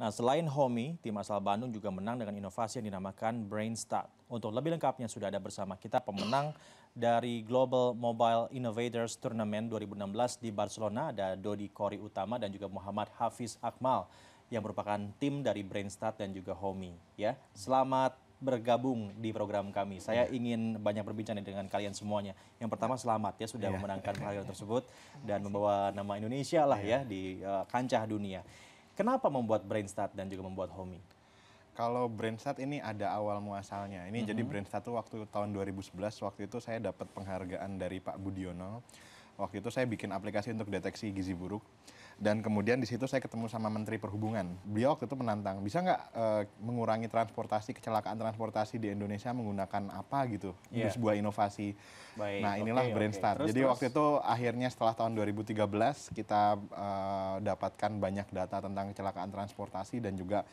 Nah, selain Homi, tim asal Bandung juga menang dengan inovasi yang dinamakan Brain Start. Untuk lebih lengkapnya sudah ada bersama kita pemenang dari Global Mobile Innovators Tournament 2016 di Barcelona ada Dodi Kori Utama dan juga Muhammad Hafiz Akmal yang merupakan tim dari Brain Start dan juga Homi. Ya, selamat bergabung di program kami. Saya ya. ingin banyak berbincang dengan kalian semuanya. Yang pertama selamat ya sudah ya. memenangkan penghargaan tersebut dan membawa nama Indonesia lah ya, ya di uh, kancah dunia. Kenapa membuat Brainstart dan juga membuat Homey? Kalau Brainstart ini ada awal muasalnya. Ini mm -hmm. jadi Brainstart itu waktu tahun 2011 waktu itu saya dapat penghargaan dari Pak Budiono. Waktu itu saya bikin aplikasi untuk deteksi gizi buruk. Dan kemudian di situ saya ketemu sama Menteri Perhubungan. Beliau waktu itu menantang, bisa nggak e, mengurangi transportasi kecelakaan transportasi di Indonesia menggunakan apa gitu? Yeah. Itu iya. sebuah inovasi. Baik, nah inilah okay, brain start. Terus, Jadi terus. waktu itu akhirnya setelah tahun 2013 kita e, dapatkan banyak data tentang kecelakaan transportasi dan juga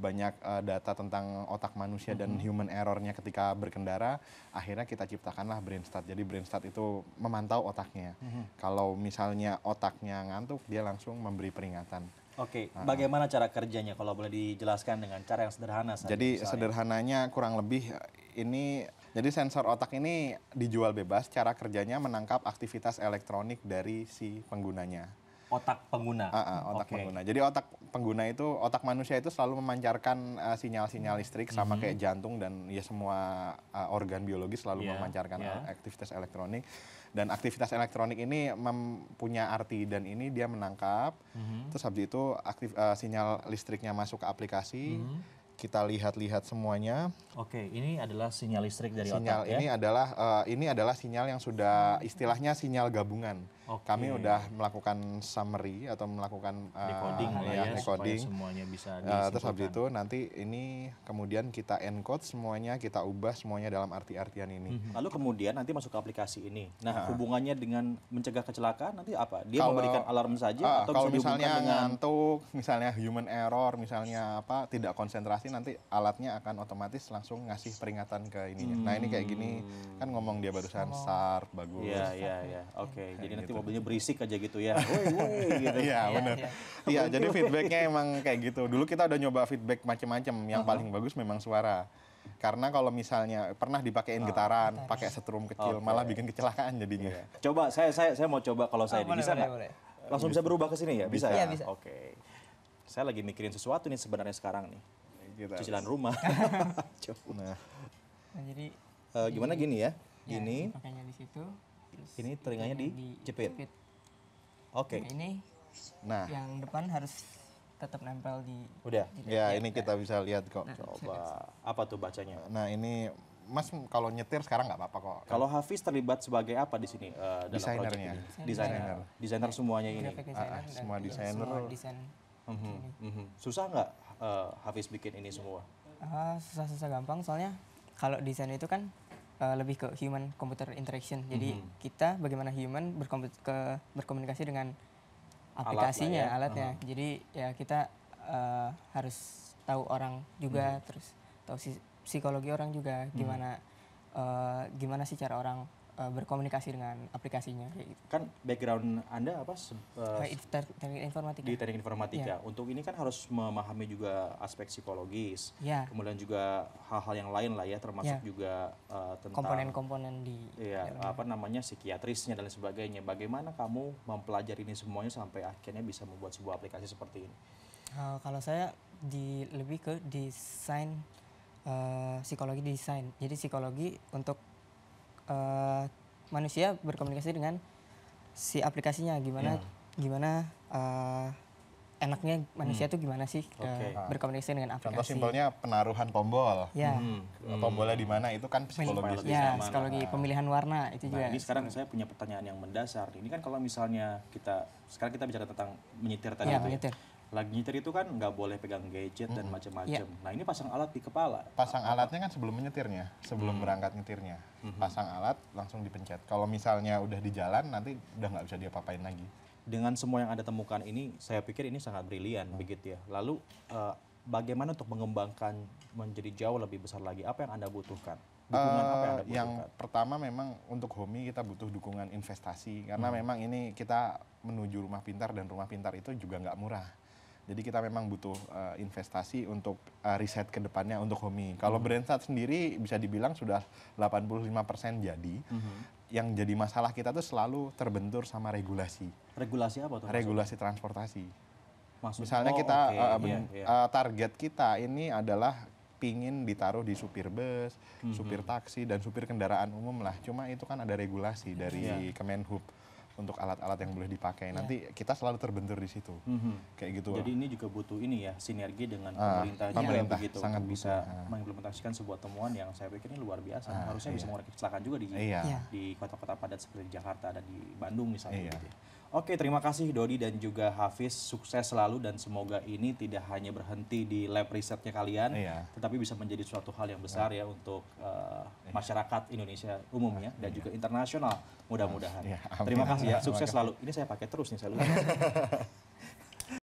banyak uh, data tentang otak manusia dan human errornya ketika berkendara, akhirnya kita ciptakanlah brain start. Jadi brain start itu memantau otaknya. Mm-hmm. Kalau misalnya otaknya ngantuk, dia langsung memberi peringatan. Oke, okay. Uh, ah. bagaimana cara kerjanya kalau boleh dijelaskan dengan cara yang sederhana? Saja, Jadi misalnya. sederhananya kurang lebih eh, ini, jadi sensor otak ini dijual bebas. Cara kerjanya menangkap aktivitas elektronik dari si penggunanya otak pengguna. Uh, uh, otak okay. pengguna. Jadi otak pengguna itu otak manusia itu selalu memancarkan eh, sinyal-sinyal uh, listrik mm -hmm. sama mhm. kayak jantung dan ya semua uh, organ biologis selalu yeah, memancarkan yeah. Iya. aktivitas elektronik dan aktivitas elektronik ini mempunyai arti dan ini dia menangkap mm -hmm. terus habis itu aktif uh, sinyal listriknya masuk ke aplikasi mm -hmm kita lihat-lihat semuanya. Oke, ini adalah sinyal listrik dari sinyal, otak ya. Ini adalah uh, ini adalah sinyal yang sudah hmm. istilahnya sinyal gabungan. Oke. Kami sudah melakukan summary atau melakukan uh, decoding ya, ya decoding. semuanya bisa uh, terus habis itu nanti ini kemudian kita encode semuanya, kita ubah semuanya dalam arti-artian ini. Mm -hmm. Lalu kemudian nanti masuk ke aplikasi ini. Nah, uh, hubungannya dengan mencegah kecelakaan nanti apa? Dia kalau, memberikan alarm saja uh, atau kalau bisa misalnya dengan... ngantuk, misalnya human error, misalnya apa tidak konsentrasi nanti alatnya akan otomatis langsung ngasih peringatan ke ininya. Hmm. Nah ini kayak gini hmm. kan ngomong dia barusan start bagus. Iya iya iya. Oke. Okay. Jadi gitu. nanti mobilnya berisik aja gitu ya. Iya woi gitu. Iya benar. Iya ya, jadi feedbacknya emang kayak gitu. Dulu kita udah nyoba feedback macam-macam. Yang uh -huh. paling bagus memang suara. Karena kalau misalnya pernah dipakein oh, getaran, pakai setrum kecil, okay. malah bikin kecelakaan jadinya. Yeah. Coba saya saya saya mau coba kalau saya oh, ini bisa nggak? Langsung bisa. berubah ke sini ya? Bisa, bisa. ya? Bisa. Oke. Okay saya lagi mikirin sesuatu nih sebenarnya sekarang nih. Kita gitu. cicilan rumah. nah. nah, jadi uh, gimana gini ya? ya gini. Ya, pakainya di situ. Terus ini telinganya di jepit. Oke. Okay. Nah, ini nah yang depan harus tetap nempel di Udah. Di ya, ini kita bisa lihat kok. Nah, Coba. Apa tuh bacanya? Nah, ini Mas kalau nyetir sekarang nggak apa-apa kok. Kalau Hafiz terlibat sebagai apa di sini uh, eh, Desainernya. Desainer. Desainer semuanya ini. Ah, ah, semua desainer. Mm-hmm, mm-hmm. Susah nggak uh, Hafiz bikin ini semua? Ah, susah-susah gampang soalnya kalau desain itu kan uh, lebih ke human computer interaction. Jadi mm -hmm. kita bagaimana human ke, berkomunikasi dengan aplikasinya, alatnya. Ya. alatnya. Uh mm-hmm. -huh. Jadi ya kita uh, harus tahu orang juga mm -hmm. terus tahu psikologi orang juga gimana mm -hmm. uh, gimana sih cara orang Eh, berkomunikasi dengan aplikasinya kayak gitu. Kan background Anda apa? Uh, teknik informatika. Di teknik informatika. Yeah. Untuk ini kan harus memahami juga aspek psikologis. Yeah. Kemudian juga hal-hal yang lain lah ya termasuk yeah. juga uh, tentang komponen-komponen di Iya, apa namanya psikiatrisnya dan sebagainya. Bagaimana kamu mempelajari ini semuanya sampai akhirnya bisa membuat sebuah aplikasi seperti ini? Uh, kalau saya di lebih ke desain uh, psikologi desain. Jadi psikologi untuk uh, manusia berkomunikasi dengan si aplikasinya gimana yeah. gimana uh, enaknya manusia hmm. tuh gimana sih eh, okay. uh, berkomunikasi dengan aplikasi. Contoh simpelnya penaruhan tombol. Ya. Hmm. Tombolnya di mana itu kan psikologis. Ya, psikologi nah. pemilihan warna itu nah, juga. Ini sekarang saya punya pertanyaan yang mendasar. Ini kan kalau misalnya kita sekarang kita bicara tentang menyetir tadi yeah, itu. Ya. Menyetir. Ya lagi nyetir itu kan nggak boleh pegang gadget mm -hmm. dan macam-macam. Yeah. Nah ini pasang alat di kepala. Pasang apa? alatnya kan sebelum menyetirnya, sebelum hmm. berangkat nyetirnya, mm -hmm. pasang alat langsung dipencet. Kalau misalnya udah di jalan nanti udah nggak bisa diapa-apain lagi. Dengan semua yang anda temukan ini, saya pikir ini sangat brilian, hmm. begitu ya. Lalu uh, bagaimana untuk mengembangkan menjadi jauh lebih besar lagi? Apa yang anda butuhkan? dukungan apa yang, eh, yang pertama memang untuk Homi kita butuh dukungan investasi karena hmm. memang ini kita menuju rumah pintar dan rumah pintar itu juga nggak murah. Jadi kita memang butuh uh, investasi untuk uh, riset ke depannya untuk Homi. Kalau hmm. saat sendiri bisa dibilang sudah 85% jadi. Hmm. Yang jadi masalah kita tuh selalu terbentur sama regulasi. Regulasi apa tuh? Regulasi maksudnya? transportasi. Maksud? Misalnya oh, kita okay. uh, eh, yeah, iya, iya. yeah. Uh, target kita ini adalah pingin ditaruh di supir bus, mm -hmm. supir hmm. taksi dan supir kendaraan umum lah. Cuma itu kan ada regulasi dari yeah. Kemenhub untuk alat-alat yang boleh dipakai. Iya. Nanti kita selalu terbentur di situ. Mm-hmm. Kayak gitu. Jadi ini juga butuh ini ya sinergi dengan ah, pemerintah, pemerintah begitu sangat bisa ah. mengimplementasikan sebuah temuan yang saya pikir ini luar biasa. Ah, Harusnya iya. bisa mengurangi kecelakaan juga di kota iya. iya. kota-kota padat seperti di Jakarta dan di Bandung misalnya iya. gitu. Ya. Oke, terima kasih Dodi dan juga Hafiz. Sukses selalu dan semoga ini tidak hanya berhenti di lab risetnya kalian, iya. tetapi bisa menjadi suatu hal yang besar iya. ya untuk uh, iya. masyarakat Indonesia umumnya dan iya. juga internasional mudah-mudahan. Iya, terima kasih ya, sukses selalu. Ini saya pakai terus nih saya lupa.